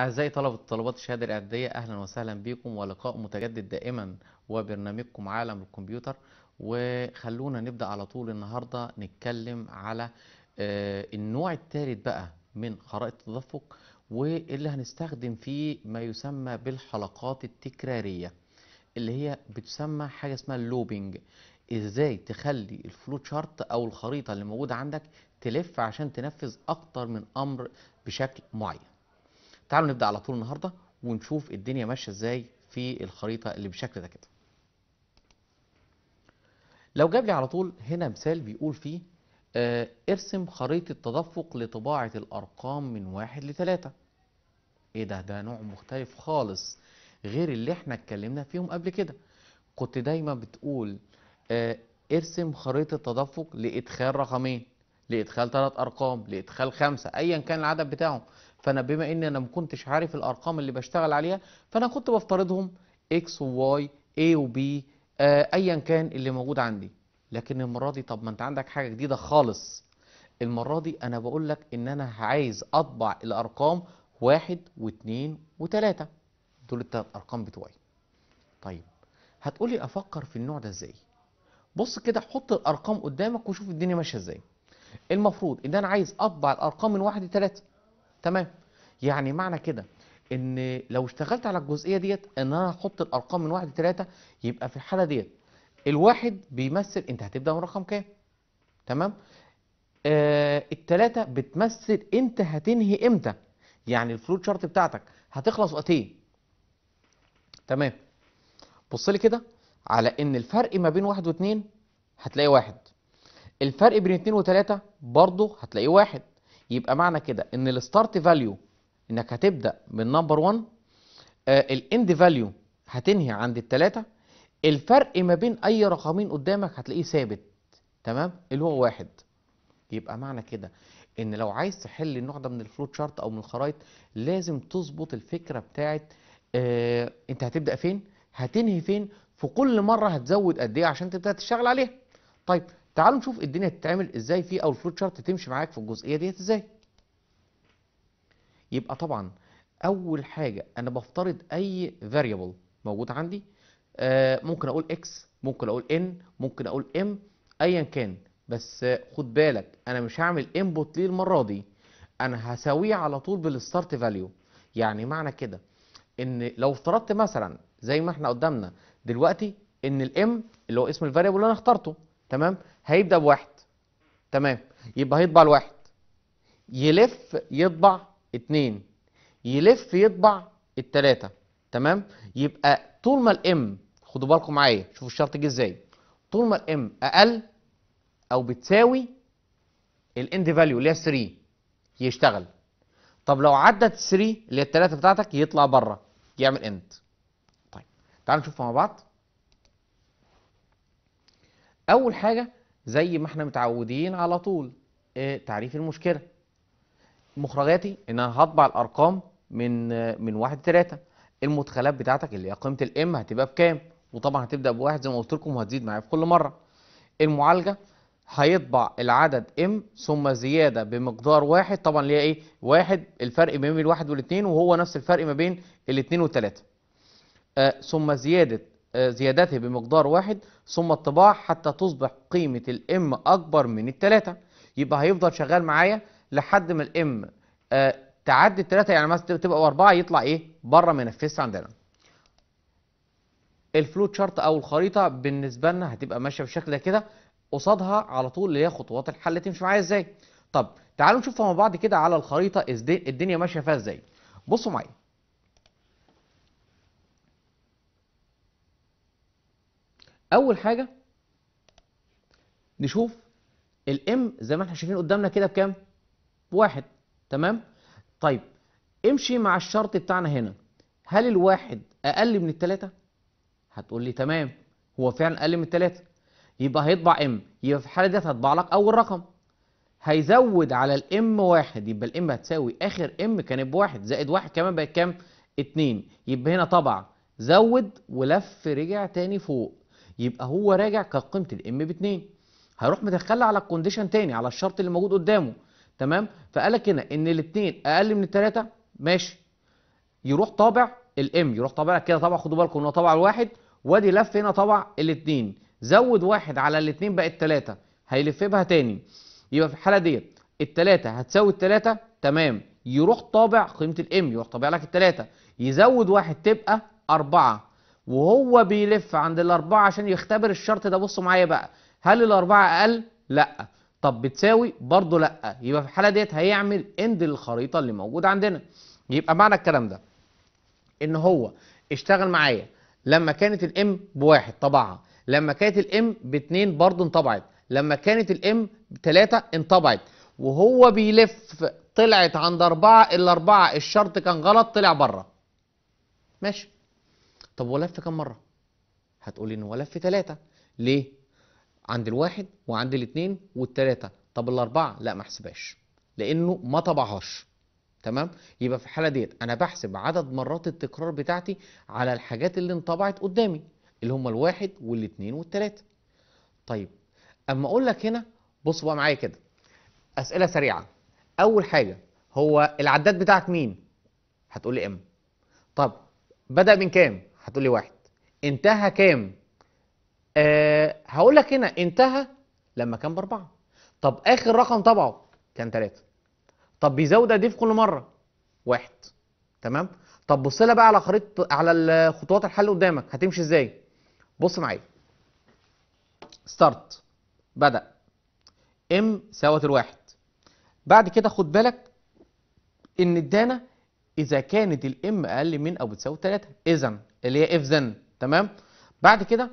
أعزائي طلبة طلبات الشهادة الإعدادية أهلا وسهلا بكم ولقاء متجدد دائما وبرنامجكم عالم الكمبيوتر وخلونا نبدأ على طول النهاردة نتكلم على آه، النوع الثالث بقى من خرائط التدفق واللي هنستخدم فيه ما يسمى بالحلقات التكرارية اللي هي بتسمى حاجة اسمها اللوبينج ازاي تخلي الفلو شارت او الخريطة اللي موجودة عندك تلف عشان تنفذ اكتر من امر بشكل معين تعالوا نبدا على طول النهارده ونشوف الدنيا ماشيه ازاي في الخريطه اللي بالشكل ده كده لو جاب لي على طول هنا مثال بيقول فيه آه ارسم خريطه تدفق لطباعه الارقام من واحد لثلاثه ايه ده ده نوع مختلف خالص غير اللي احنا اتكلمنا فيهم قبل كده كنت دايما بتقول آه ارسم خريطه تدفق لادخال رقمين لادخال ثلاث ارقام لادخال خمسه ايا كان العدد بتاعهم. فانا بما ان انا ما كنتش عارف الارقام اللي بشتغل عليها فانا كنت بفترضهم اكس وواي اي وبي ايا كان اللي موجود عندي لكن المره دي طب ما انت عندك حاجه جديده خالص المره دي انا بقول لك ان انا عايز اطبع الارقام واحد واثنين وثلاثه دول الثلاث ارقام بتوعي طيب هتقولي افكر في النوع ده ازاي بص كده حط الارقام قدامك وشوف الدنيا ماشيه ازاي المفروض ان انا عايز اطبع الارقام من واحد لثلاثه تمام يعني معنى كده ان لو اشتغلت على الجزئيه ديت ان انا احط الارقام من واحد لثلاثه يبقى في الحاله ديت الواحد بيمثل انت هتبدا من رقم كام تمام آه الثلاثه بتمثل انت هتنهي امتى يعني الفلوت شارت بتاعتك هتخلص وقت ايه تمام بص لي كده على ان الفرق ما بين واحد واثنين هتلاقي واحد الفرق بين اتنين وتلاته برضه هتلاقيه واحد يبقى معنى كده ان الستارت فاليو انك هتبدا من نمبر 1 الاند فاليو هتنهي عند الثلاثه الفرق ما بين اي رقمين قدامك هتلاقيه ثابت تمام اللي هو واحد يبقى معنى كده ان لو عايز تحل النوع ده من الفلوت شارت او من الخرايط لازم تظبط الفكره بتاعت آه انت هتبدا فين هتنهي فين في كل مره هتزود قد ايه عشان تبدا تشتغل عليها طيب تعالوا نشوف الدنيا تتعمل ازاي فيه او الفلوت شارت تمشي معاك في الجزئيه ديت ازاي يبقى طبعا اول حاجه انا بفترض اي فاريبل موجود عندي آه، ممكن اقول اكس ممكن اقول ان ممكن اقول ام ايا كان بس خد بالك انا مش هعمل انبوت ليه المره دي انا هساويه على طول بالستارت فاليو يعني معنى كده ان لو افترضت مثلا زي ما احنا قدامنا دلوقتي ان الام اللي هو اسم الفاريبل اللي انا اخترته تمام هيبدا بواحد تمام يبقى هيطبع الواحد يلف يطبع اتنين يلف يطبع التلاتة تمام يبقى طول ما الام خدوا بالكم معايا شوفوا الشرط جه ازاي طول ما الام اقل او بتساوي الاند فاليو اللي هي 3 يشتغل طب لو عدت 3 اللي هي التلاتة بتاعتك يطلع بره يعمل اند طيب تعالوا نشوف مع بعض اول حاجه زي ما احنا متعودين على طول اه تعريف المشكله مخرجاتي ان انا هطبع الارقام من من واحد لثلاثه المدخلات بتاعتك اللي هي قيمه الام هتبقى بكام وطبعا هتبدا بواحد زي ما قلت لكم وهتزيد معايا في كل مره المعالجه هيطبع العدد ام ثم زياده بمقدار واحد طبعا اللي هي ايه واحد الفرق ما بين الواحد والاثنين وهو نفس الفرق ما بين الاثنين والثلاثه آه ثم زياده آه زيادته بمقدار واحد ثم الطباع حتى تصبح قيمه الام اكبر من الثلاثه يبقى هيفضل شغال معايا لحد ما الام آه، تعدي الثلاثه يعني مثلا تبقى واربعه يطلع ايه بره ما ينفذش عندنا الفلو تشارت او الخريطه بالنسبه لنا هتبقى ماشيه بالشكل ده كده قصادها على طول اللي هي خطوات الحل تمشي معايا ازاي طب تعالوا نشوفها مع بعض كده على الخريطه الدنيا ماشيه فيها ازاي بصوا معايا اول حاجه نشوف الام زي ما احنا شايفين قدامنا كده بكام واحد تمام طيب امشي مع الشرط بتاعنا هنا هل الواحد اقل من التلاتة هتقول لي تمام هو فعلا اقل من التلاتة يبقى هيطبع ام يبقى في الحاله ديت هطبع لك اول رقم هيزود على الام واحد يبقى الام هتساوي اخر ام كانت بواحد زائد واحد كمان بقت كام؟ اتنين يبقى هنا طبع زود ولف رجع تاني فوق يبقى هو راجع كقيمه الام باتنين هروح مدخلها على الكونديشن تاني على الشرط اللي موجود قدامه تمام فقال لك هنا ان الاثنين اقل من الثلاثه ماشي يروح طابع الام يروح طابع كده طبعا خدوا بالكم هو طابع الواحد وادي لف هنا طبع الاثنين زود واحد على الاثنين بقت ثلاثه هيلف بها تاني يبقى في الحاله ديت الثلاثه هتساوي الثلاثه تمام يروح طابع قيمه الام يروح طابع لك الثلاثه يزود واحد تبقى أربعة وهو بيلف عند الأربعة عشان يختبر الشرط ده بصوا معايا بقى هل الأربعة أقل؟ لأ طب بتساوي برضه لا يبقى في الحاله ديت هيعمل اند للخريطه اللي موجوده عندنا يبقى معنى الكلام ده ان هو اشتغل معايا لما كانت الام بواحد طبعها لما كانت الام باتنين برضه انطبعت لما كانت الام بتلاته انطبعت وهو بيلف طلعت عند أربعة إلا أربعة الشرط كان غلط طلع بره ماشي طب هو لف كام مرة هتقولي إن هو لف ثلاثة ليه عند الواحد وعند الاثنين والثلاثه طب الاربعه لا ما احسبهاش لانه ما طبعهاش تمام يبقى في الحاله ديت انا بحسب عدد مرات التكرار بتاعتي على الحاجات اللي انطبعت قدامي اللي هم الواحد والاثنين والثلاثه طيب اما اقول لك هنا بص بقى معايا كده اسئله سريعه اول حاجه هو العداد بتاعك مين هتقول لي ام طب بدا من كام هتقول لي واحد انتهى كام أه هقول لك هنا انتهى لما كان باربعه طب اخر رقم طبعه كان ثلاثه طب بيزود قد ايه في كل مره واحد تمام طب بص لها بقى على خريطه على خطوات الحل قدامك هتمشي ازاي بص معايا ستارت بدا ام ساوت الواحد بعد كده خد بالك ان ادانا اذا كانت الام اقل من او بتساوي 3 اذا اللي هي اف ذن تمام بعد كده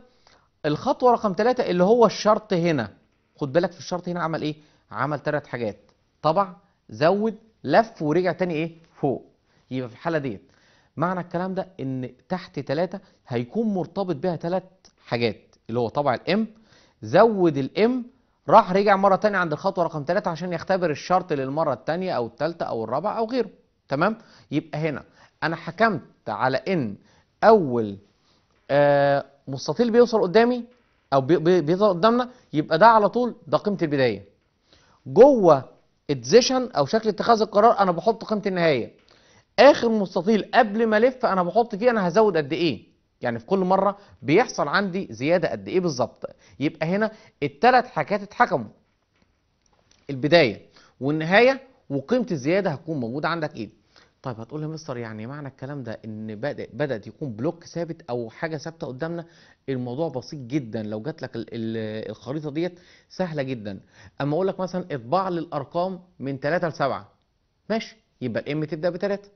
الخطوه رقم ثلاثة اللي هو الشرط هنا خد بالك في الشرط هنا عمل ايه عمل ثلاث حاجات طبع زود لف ورجع تاني ايه فوق يبقى في الحاله ديت معنى الكلام ده ان تحت ثلاثة هيكون مرتبط بها ثلاث حاجات اللي هو طبع الام زود الام راح رجع مره ثانيه عند الخطوه رقم ثلاثة عشان يختبر الشرط للمره الثانيه او الثالثه او الرابعه او غيره تمام يبقى هنا انا حكمت على ان اول آه مستطيل بيوصل قدامي او بيظهر قدامنا يبقى ده على طول ده قيمه البدايه جوه اتزيشن او شكل اتخاذ القرار انا بحط قيمه النهايه اخر مستطيل قبل ما الف انا بحط فيه انا هزود قد ايه يعني في كل مره بيحصل عندي زياده قد ايه بالظبط يبقى هنا الثلاث حاجات اتحكموا البدايه والنهايه وقيمه الزياده هتكون موجوده عندك ايه طيب هتقول لي مستر يعني معنى الكلام ده ان بدأ بدأت يكون بلوك ثابت او حاجه ثابته قدامنا الموضوع بسيط جدا لو جات لك الخريطه ديت سهله جدا اما اقول لك مثلا اطبع لي الارقام من 3 ل 7 ماشي يبقى الام تبدا ب 3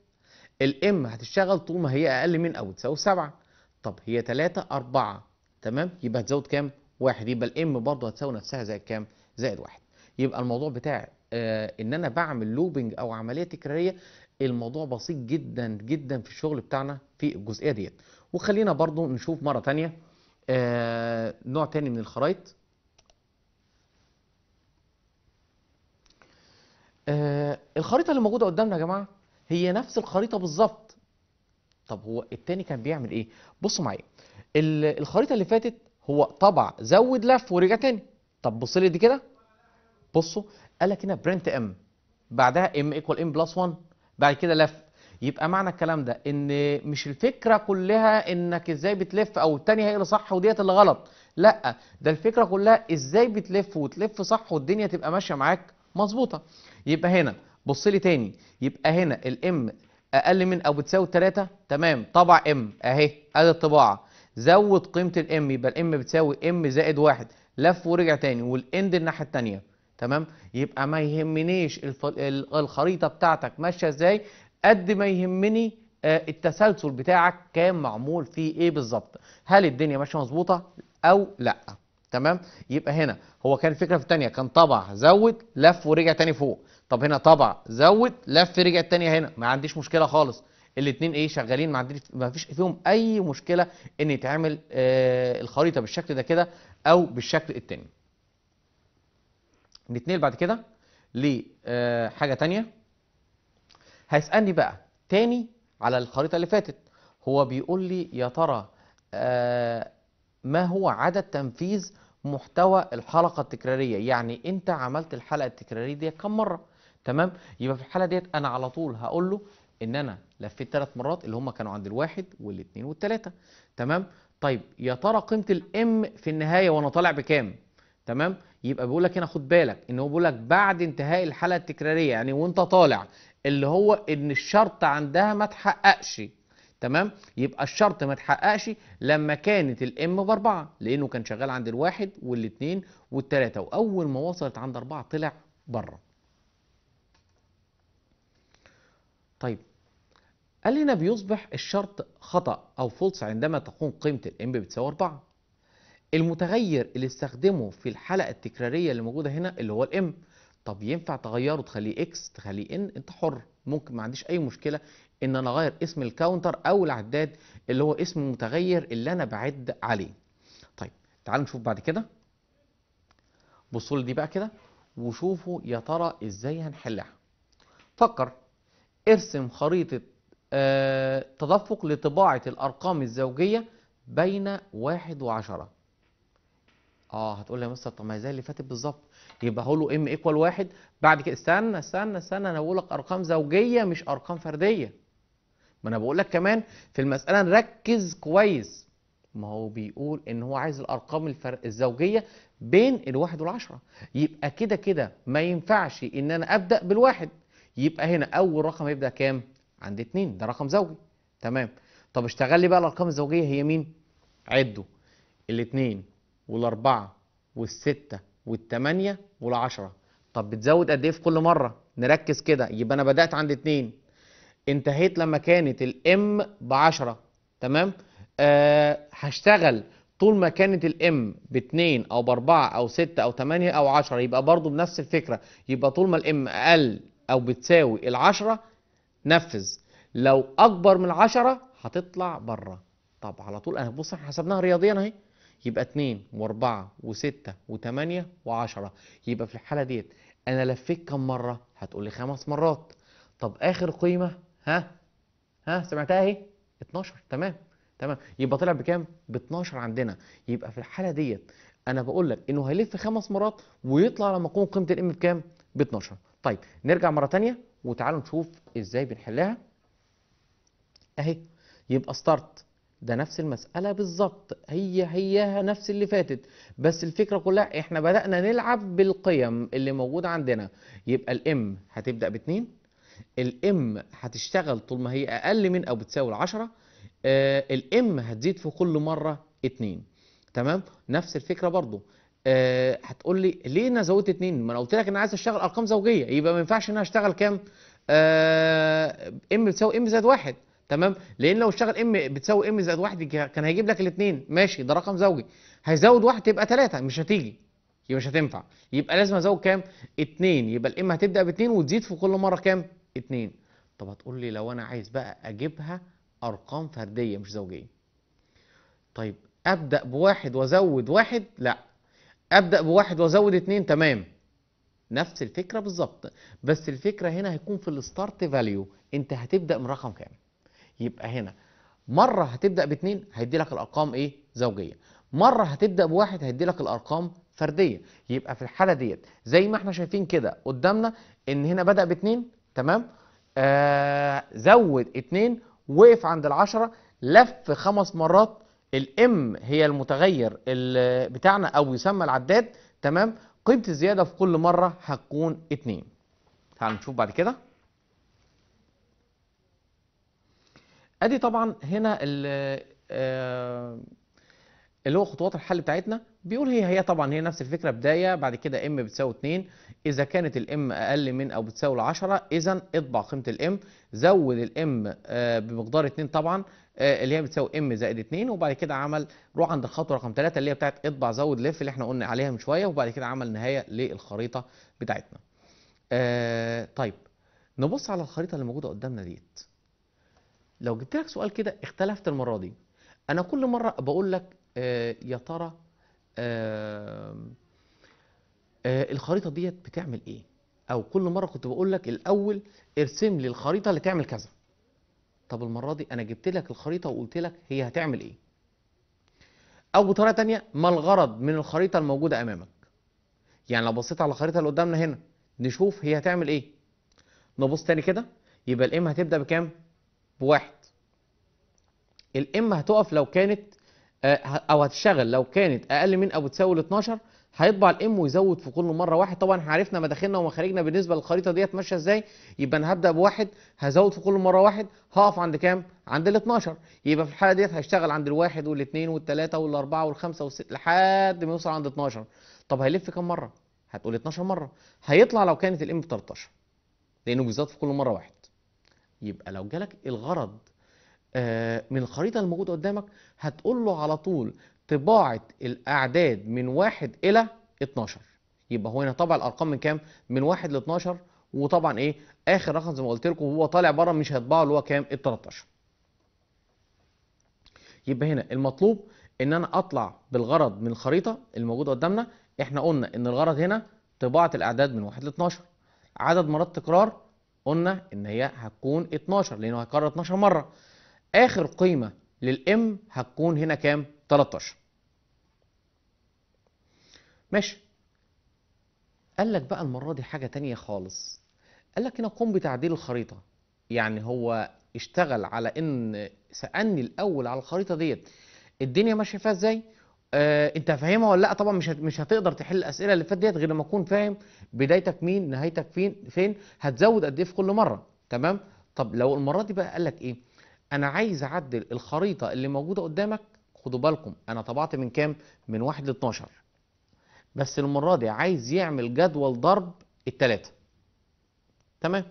الام هتشتغل طول ما هي اقل من او تساوي 7 طب هي 3 4 تمام يبقى هتزود كام؟ 1 يبقى الام برضه هتساوي نفسها زائد كام؟ زائد 1 يبقى الموضوع بتاع آه ان انا بعمل لوبنج او عمليه تكراريه الموضوع بسيط جدا جدا في الشغل بتاعنا في الجزئيه ديت وخلينا برضو نشوف مره ثانيه آه نوع ثاني من الخرايط آه الخريطه اللي موجوده قدامنا يا جماعه هي نفس الخريطه بالظبط طب هو الثاني كان بيعمل ايه بصوا معايا الخريطه اللي فاتت هو طبع زود لف ورجع تاني طب بص لي دي كده بصوا قال لك هنا برنت ام بعدها ام ايكوال ام بلس 1 بعد كده لف يبقى معنى الكلام ده ان مش الفكره كلها انك ازاي بتلف او الثانيه هي اللي صح وديت اللي غلط لا ده الفكره كلها ازاي بتلف وتلف صح والدنيا تبقى ماشيه معاك مظبوطه يبقى هنا بص لي تاني يبقى هنا الام اقل من او بتساوي 3 تمام طبع ام اهي ادي الطباعه زود قيمه الام يبقى الام بتساوي ام زائد واحد لف ورجع تاني والاند الناحيه الثانيه تمام يبقى ما يهمنيش الخريطه بتاعتك ماشيه ازاي قد ما يهمني آه، التسلسل بتاعك كان معمول فيه ايه بالظبط هل الدنيا ماشيه مظبوطه او لا تمام يبقى هنا هو كان فكره في الثانيه كان طبع زود لف ورجع تاني فوق طب هنا طبع زود لف رجع الثانيه هنا ما عنديش مشكله خالص الاثنين ايه شغالين ما عنديش ما فيش فيهم اي مشكله ان يتعمل آه الخريطه بالشكل ده كده او بالشكل التاني نتنقل بعد كده لحاجه آه، تانية هيسالني بقى تاني على الخريطه اللي فاتت هو بيقول لي يا ترى آه، ما هو عدد تنفيذ محتوى الحلقه التكراريه يعني انت عملت الحلقه التكراريه دي كم مره تمام يبقى في الحاله ديت انا على طول هقول له ان انا لفيت ثلاث مرات اللي هم كانوا عند الواحد والاثنين والثلاثه تمام طيب يا ترى قيمه الام في النهايه وانا طالع بكام تمام يبقى بيقول لك هنا خد بالك ان هو بيقول لك بعد انتهاء الحاله التكراريه يعني وانت طالع اللي هو ان الشرط عندها ما تحققش تمام يبقى الشرط ما تحققش لما كانت الام باربعه لانه كان شغال عند الواحد والاثنين والثلاثه واول ما وصلت عند اربعه طلع بره طيب قال هنا بيصبح الشرط خطا او فولس عندما تكون قيمه الام بتساوي اربعه المتغير اللي استخدمه في الحلقه التكراريه اللي موجوده هنا اللي هو الام طب ينفع تغيره تخليه اكس تخليه ان انت حر ممكن ما عنديش اي مشكله ان انا اغير اسم الكاونتر او العداد اللي هو اسم المتغير اللي انا بعد عليه طيب تعالوا نشوف بعد كده بصوا دي بقى كده وشوفوا يا ترى ازاي هنحلها فكر ارسم خريطه آه، تدفق لطباعه الارقام الزوجيه بين واحد وعشره اه هتقول لي يا مستر طب ما هي زي اللي فاتت بالظبط يبقى هقول له ام ايكوال واحد بعد كده استنى استنى استنى انا بقول لك ارقام زوجيه مش ارقام فرديه ما انا بقول لك كمان في المساله نركز كويس ما هو بيقول ان هو عايز الارقام الفر... الزوجيه بين الواحد والعشره يبقى كده كده ما ينفعش ان انا ابدا بالواحد يبقى هنا اول رقم هيبدا كام عند اتنين ده رقم زوجي تمام طب اشتغل لي بقى الارقام الزوجيه هي مين عدوا الاتنين والأربعة والستة والتمانية والعشرة طب بتزود قد إيه في كل مرة؟ نركز كده يبقى أنا بدأت عند اتنين انتهيت لما كانت الام بعشرة تمام؟ أه هشتغل طول ما كانت الام باتنين او باربعه او سته او تمانيه او عشره يبقى برضو بنفس الفكره يبقى طول ما الام اقل او بتساوي العشره نفذ لو اكبر من العشره هتطلع بره طب على طول انا بص احنا حسبناها رياضيا اهي يبقى 2 و4 و6 و8 و10 يبقى في الحاله ديت انا لفيت كم مره هتقول لي خمس مرات طب اخر قيمه ها ها سمعتها اهي 12 تمام تمام يبقى طلع بكام ب 12 عندنا يبقى في الحاله ديت انا بقول لك انه هيلف خمس مرات ويطلع لما اكون قيمه الام بكام ب 12 طيب نرجع مره ثانيه وتعالوا نشوف ازاي بنحلها اهي يبقى ستارت ده نفس المسألة بالظبط هي هيها نفس اللي فاتت بس الفكرة كلها احنا بدأنا نلعب بالقيم اللي موجودة عندنا يبقى الام هتبدأ باتنين الام هتشتغل طول ما هي اقل من او بتساوي العشرة آه الام هتزيد في كل مرة اتنين تمام نفس الفكرة برضو آه هتقول لي ليه انا زودت اتنين ما انا قلت لك انا عايز اشتغل ارقام زوجية يبقى ما ينفعش ان انا اشتغل كام آه ام بتساوي ام زائد واحد تمام لان لو اشتغل ام بتساوي ام زائد واحد كان هيجيب لك الاثنين ماشي ده رقم زوجي هيزود واحد تبقى ثلاثة مش هتيجي يبقى مش هتنفع يبقى لازم ازود كام اثنين يبقى الام هتبدا باثنين وتزيد في كل مره كام اثنين طب هتقول لي لو انا عايز بقى اجيبها ارقام فرديه مش زوجيه طيب ابدا بواحد وازود واحد لا ابدا بواحد وازود اثنين تمام نفس الفكره بالظبط بس الفكره هنا هيكون في الستارت فاليو انت هتبدا من رقم كام يبقى هنا مرة هتبدأ باتنين هيدي لك الأرقام إيه زوجية مرة هتبدأ بواحد هيدي لك الأرقام فردية يبقى في الحالة ديت زي ما احنا شايفين كده قدامنا إن هنا بدأ باتنين تمام آه زود اتنين وقف عند العشرة لف خمس مرات الام هي المتغير بتاعنا او يسمى العداد تمام قيمه الزياده في كل مره هتكون اتنين. تعالوا نشوف بعد كده ادي طبعا هنا آه، اللي هو خطوات الحل بتاعتنا بيقول هي هي طبعا هي نفس الفكره بدايه بعد كده ام بتساوي 2 اذا كانت الام اقل من او بتساوي 10 اذا اطبع قيمه الام زود الام آه، بمقدار 2 طبعا آه، اللي هي بتساوي ام زائد 2 وبعد كده عمل روح عند الخطوه رقم 3 اللي هي بتاعت اطبع زود لف اللي احنا قلنا عليها من شويه وبعد كده عمل نهايه للخريطه بتاعتنا. طيب نبص على الخريطه اللي موجوده قدامنا ديت. لو جبت لك سؤال كده اختلفت المرة دي أنا كل مرة بقول لك آه يا ترى آه آه الخريطة ديت بتعمل إيه؟ أو كل مرة كنت بقول لك الأول ارسم لي الخريطة اللي تعمل كذا. طب المرة دي أنا جبت لك الخريطة وقلت لك هي هتعمل إيه؟ أو بطريقة تانية ما الغرض من الخريطة الموجودة أمامك؟ يعني لو بصيت على الخريطة اللي قدامنا هنا نشوف هي هتعمل إيه؟ نبص تاني كده يبقى الإم هتبدأ بكام؟ بواحد الام هتقف لو كانت آه، او هتشتغل لو كانت اقل من او تساوي ال 12 هيطبع الام ويزود في كل مره واحد طبعا عرفنا مداخلنا ومخارجنا بالنسبه للخريطه ديت ماشيه ازاي يبقى انا هبدا بواحد هزود في كل مره واحد هقف عند كام عند ال 12 يبقى في الحاله ديت هشتغل عند الواحد والاثنين والثلاثه والاربعه والخمسه والست لحد ما يوصل عند 12 طب هيلف كام مره هتقول 12 مره هيطلع لو كانت الام ب 13 لانه بيزود في كل مره واحد يبقى لو جالك الغرض آه، من الخريطة الموجودة قدامك هتقول له على طول طباعة الأعداد من واحد إلى 12 يبقى هو هنا طبع الأرقام من كام؟ من واحد ل 12 وطبعا إيه؟ آخر رقم زي ما قلت لكم هو طالع بره مش هيطبعه اللي هو كام؟ ال 13 يبقى هنا المطلوب إن أنا أطلع بالغرض من الخريطة الموجودة قدامنا إحنا قلنا إن الغرض هنا طباعة الأعداد من واحد ل 12 عدد مرات تكرار قلنا ان هي هتكون 12 لانه هيكرر 12 مره اخر قيمه للام هتكون هنا كام 13 ماشي قال لك بقى المره دي حاجه تانية خالص قال لك هنا قم بتعديل الخريطه يعني هو اشتغل على ان سالني الاول على الخريطه ديت الدنيا ماشيه فيها ازاي آه انت فاهمها ولا لا طبعا مش مش هتقدر تحل الاسئله اللي فاتت ديت غير لما تكون فاهم بدايتك مين نهايتك فين فين هتزود قد ايه في كل مره تمام طب لو المره دي بقى قال لك ايه انا عايز اعدل الخريطه اللي موجوده قدامك خدوا بالكم انا طبعت من كام من 1 ل 12 بس المره دي عايز يعمل جدول ضرب الثلاثه تمام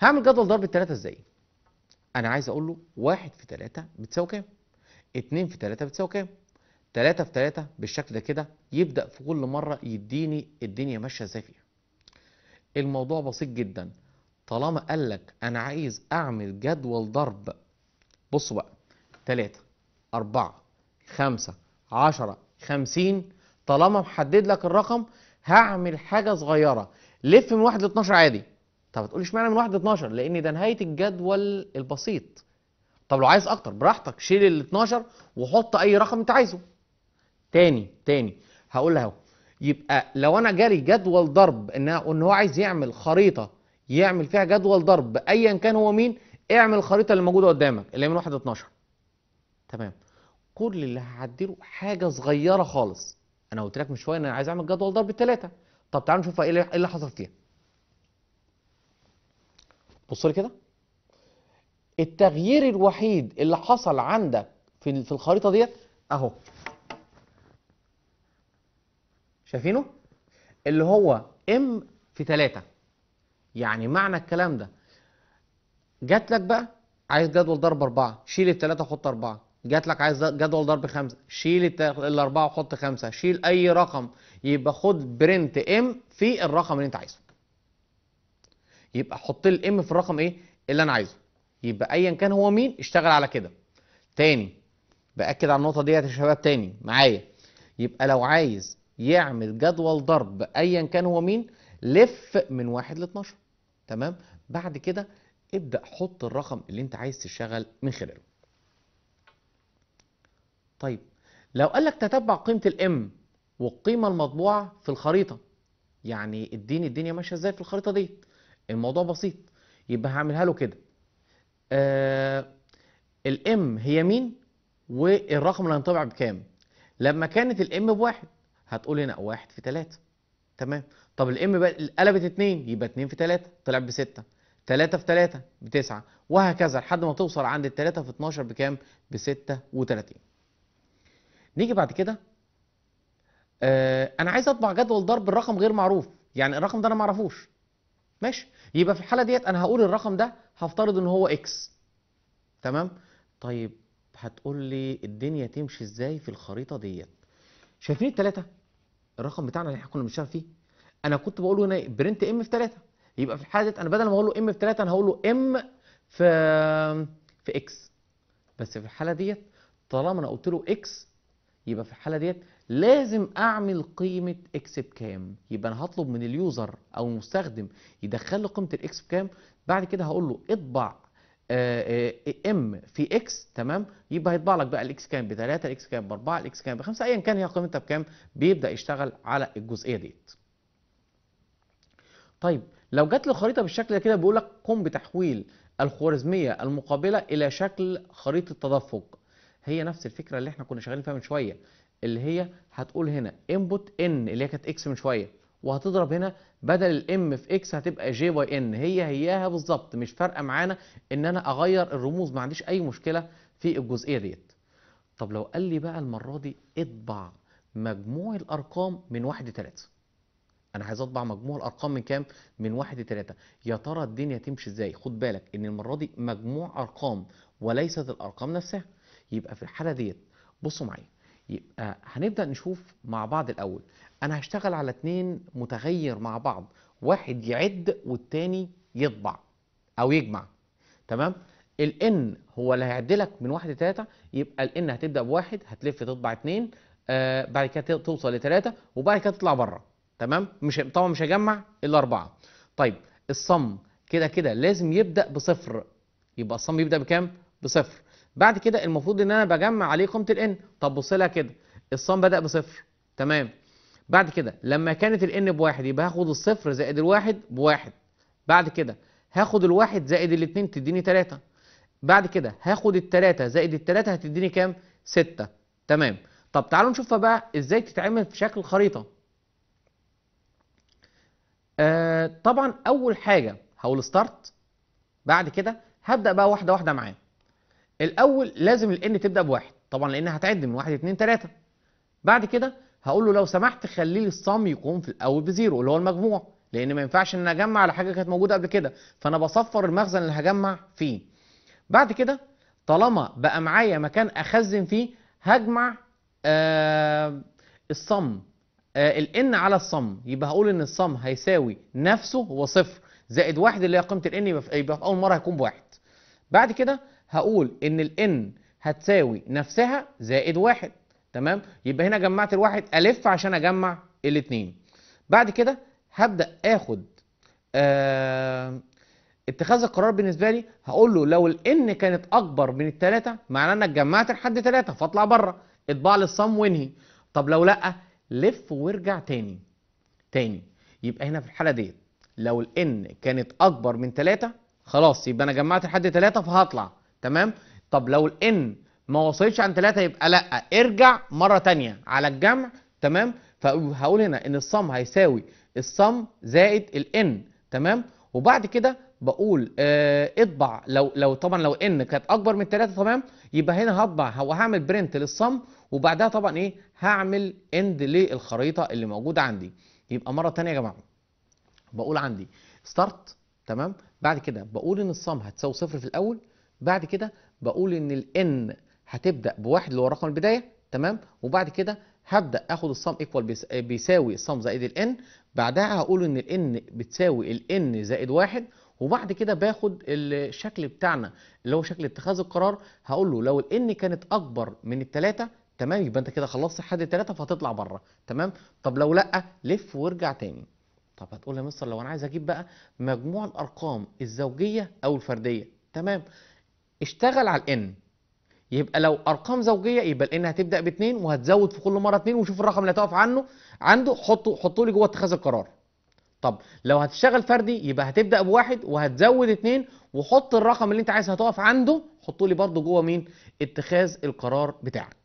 هعمل جدول ضرب الثلاثه ازاي انا عايز اقول له 1 في 3 بتساوي كام 2 في 3 بتساوي كام 3 في 3 بالشكل ده كده يبدا في كل مره يديني الدنيا ماشيه ازاي فيها الموضوع بسيط جدا طالما قال لك انا عايز اعمل جدول ضرب بصوا بقى 3 4 5 10 50 طالما محدد لك الرقم هعمل حاجه صغيره لف من 1 ل 12 عادي طب هتقول اشمعنى من 1 ل 12 لان ده نهايه الجدول البسيط طب لو عايز اكتر براحتك شيل ال 12 وحط اي رقم انت عايزه تاني تاني هقولها اهو يبقى لو انا جالي جدول ضرب ان هو عايز يعمل خريطه يعمل فيها جدول ضرب ايا كان هو مين اعمل الخريطه اللي موجوده قدامك اللي هي من 1 ل 12 تمام كل اللي هعدله حاجه صغيره خالص انا قلت لك من شويه ان انا عايز اعمل جدول ضرب الثلاثه طب تعالوا نشوف إيه, ايه اللي حصل فيها بص لي كده التغيير الوحيد اللي حصل عندك في الخريطه ديت اهو شايفينه اللي هو ام في 3 يعني معنى الكلام ده جات لك بقى عايز جدول ضرب 4 شيل ال 3 وحط 4 جات لك عايز جدول ضرب 5 شيل ال 4 وحط 5 شيل اي رقم يبقى خد برنت ام في الرقم اللي انت عايزه يبقى حط لي الام في الرقم ايه اللي انا عايزه يبقى ايا كان هو مين اشتغل على كده تاني باكد على النقطه ديت يا شباب تاني معايا يبقى لو عايز يعمل جدول ضرب ايا كان هو مين لف من 1 ل 12 تمام بعد كده ابدا حط الرقم اللي انت عايز تشتغل من خلاله طيب لو قال لك تتبع قيمه الام والقيمه المطبوعه في الخريطه يعني اديني الدنيا ماشيه ازاي في الخريطه دي الموضوع بسيط يبقى هعملها له كده آه الام هي مين والرقم اللي هينطبع بكام لما كانت الام بواحد هتقول هنا واحد في ثلاثة تمام طب الام بقى قلبت اتنين يبقى اتنين في ثلاثة طلعت بستة ثلاثة في ثلاثة بتسعة وهكذا لحد ما توصل عند الثلاثة في اتناشر بكام بستة وتلاتين نيجي بعد كده آه انا عايز اطبع جدول ضرب الرقم غير معروف يعني الرقم ده انا معرفوش ماشي يبقى في الحاله ديت انا هقول الرقم ده هفترض ان هو اكس تمام طيب هتقول لي الدنيا تمشي ازاي في الخريطه ديت شايفين الثلاثه الرقم بتاعنا اللي احنا كنا بنشتغل فيه انا كنت بقول له هنا برنت ام في 3 يبقى في الحاله ديت انا بدل ما اقول له ام في 3 انا هقول له ام في في اكس بس في الحاله ديت طالما انا قلت له اكس يبقى في الحاله ديت لازم اعمل قيمه اكس بكام يبقى انا هطلب من اليوزر او المستخدم يدخل لي قيمه الاكس بكام بعد كده هقول له اطبع ام في اكس تمام يبقى هيطبع لك بقى الاكس كام ب 3 الاكس كام ب 4 الاكس كام ب 5 ايا كان هي قيمتها بكام بيبدا يشتغل على الجزئيه ديت طيب لو جت له خريطه بالشكل ده كده بيقول لك قم بتحويل الخوارزميه المقابله الى شكل خريطه تدفق هي نفس الفكره اللي احنا كنا شغالين فيها من شويه اللي هي هتقول هنا انبوت ان اللي هي كانت اكس من شويه وهتضرب هنا بدل الام في اكس هتبقى جي باي ان هي هياها بالظبط مش فارقه معانا ان انا اغير الرموز ما عنديش اي مشكله في الجزئيه ديت طب لو قال لي بقى المره دي اطبع مجموع الارقام من واحد لثلاثه انا عايز اطبع مجموع الارقام من كام من واحد لثلاثه يا ترى الدنيا تمشي ازاي خد بالك ان المره دي مجموع ارقام وليست الارقام نفسها يبقى في الحاله ديت بصوا معايا يبقى هنبدأ نشوف مع بعض الأول أنا هشتغل على اتنين متغير مع بعض واحد يعد والتاني يطبع أو يجمع تمام الان هو اللي هيعد لك من واحد لتلاته يبقى الان هتبدا بواحد هتلف تطبع اتنين آه بعد كده توصل لتلاته وبعد كده تطلع بره تمام مش طبعا مش هجمع الا اربعه طيب الصم كده كده لازم يبدا بصفر يبقى الصم يبدا بكام؟ بصفر بعد كده المفروض ان انا بجمع عليه قيمه الان طب بص لها كده الصم بدا بصفر تمام بعد كده لما كانت الان بواحد يبقى هاخد الصفر زائد الواحد بواحد بعد كده هاخد الواحد زائد الاثنين تديني ثلاثه بعد كده هاخد الثلاثه زائد الثلاثه هتديني كام ستة تمام طب تعالوا نشوفها بقى ازاي تتعمل في شكل خريطة آه طبعا اول حاجة هقول ستارت بعد كده هبدأ بقى واحدة واحدة معاه الاول لازم الان تبدا بواحد طبعا لان هتعد من واحد اتنين تلاته بعد كده هقول له لو سمحت خلي لي الصم يقوم في الاول بزيرو اللي هو المجموع لان ما ينفعش ان اجمع على حاجه كانت موجوده قبل كده فانا بصفر المخزن اللي هجمع فيه بعد كده طالما بقى معايا مكان اخزن فيه هجمع آه الصم آه الان على الصم يبقى هقول ان الصم هيساوي نفسه هو صفر زائد واحد اللي هي قيمه الان يبقى في اول مره هيكون بواحد بعد كده هقول ان الان هتساوي نفسها زائد واحد تمام يبقى هنا جمعت الواحد الف عشان اجمع الاثنين بعد كده هبدا اخد آه اتخاذ القرار بالنسبه لي هقول له لو الان كانت اكبر من الثلاثه معناه انك جمعت لحد ثلاثه فاطلع بره اطبع لي الصم وانهي طب لو لا لف وارجع تاني تاني يبقى هنا في الحاله ديت لو الان كانت اكبر من ثلاثه خلاص يبقى انا جمعت لحد ثلاثه فهطلع تمام طب لو الان ما وصلتش عن 3 يبقى لا ارجع مره ثانيه على الجمع تمام فهقول هنا ان الصم هيساوي الصم زائد الان تمام وبعد كده بقول آه اطبع لو لو طبعا لو ان كانت اكبر من 3 تمام يبقى هنا هطبع وهعمل برنت للصم وبعدها طبعا ايه هعمل اند للخريطه اللي موجوده عندي يبقى مره ثانيه يا جماعه بقول عندي ستارت تمام بعد كده بقول ان الصم هتساوي صفر في الاول بعد كده بقول ان الان هتبدا بواحد اللي هو رقم البدايه تمام وبعد كده هبدا اخد الصم ايكوال بيساوي الصم زائد الان بعدها هقول ان الان بتساوي الان زائد واحد وبعد كده باخد الشكل بتاعنا اللي هو شكل اتخاذ القرار هقول له لو الان كانت اكبر من الثلاثه تمام يبقى انت كده خلصت حد الثلاثه فهتطلع بره تمام طب لو لا لف وارجع تاني طب هتقول يا مستر لو انا عايز اجيب بقى مجموع الارقام الزوجيه او الفرديه تمام اشتغل على الان يبقى لو ارقام زوجيه يبقى الان هتبدا باثنين وهتزود في كل مره اثنين وشوف الرقم اللي هتقف عنه عنده حطه حطه لي جوه اتخاذ القرار طب لو هتشتغل فردي يبقى هتبدا بواحد وهتزود اثنين وحط الرقم اللي انت عايز هتقف عنده حطه لي برده جوه مين اتخاذ القرار بتاعك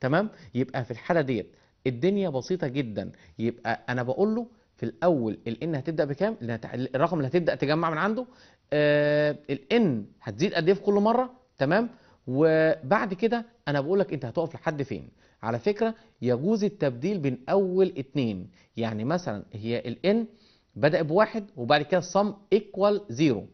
تمام يبقى في الحاله ديت الدنيا بسيطه جدا يبقى انا بقول له في الاول الان هتبدا بكام الرقم اللي هتبدا تجمع من عنده آه، الان هتزيد قد ايه في كل مره تمام وبعد كده انا بقول لك انت هتقف لحد فين على فكره يجوز التبديل بين اول اتنين يعني مثلا هي الان بدا بواحد وبعد كده الصم ايكوال زيرو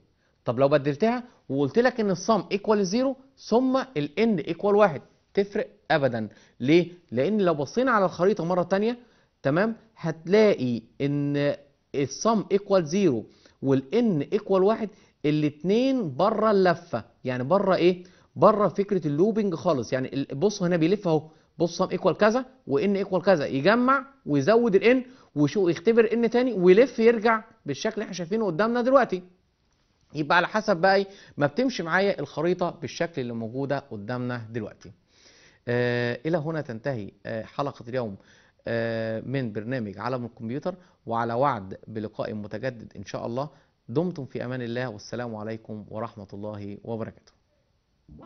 طب لو بدلتها وقلت لك ان الصم ايكوال زيرو ثم الان ايكوال واحد تفرق ابدا ليه لان لو بصينا على الخريطه مره تانية تمام هتلاقي ان الصم ايكوال زيرو والان ايكوال واحد الاثنين بره اللفه يعني بره ايه بره فكره اللوبنج خالص يعني بص هنا بيلف اهو بص سم ايكوال كذا وان ايكوال كذا يجمع ويزود الان وشو يختبر ان تاني ويلف يرجع بالشكل اللي احنا شايفينه قدامنا دلوقتي يبقى على حسب بقى إيه؟ ما بتمشي معايا الخريطه بالشكل اللي موجوده قدامنا دلوقتي آه الى هنا تنتهي آه حلقه اليوم من برنامج عالم الكمبيوتر وعلى وعد بلقاء متجدد إن شاء الله دمتم في أمان الله والسلام عليكم ورحمة الله وبركاته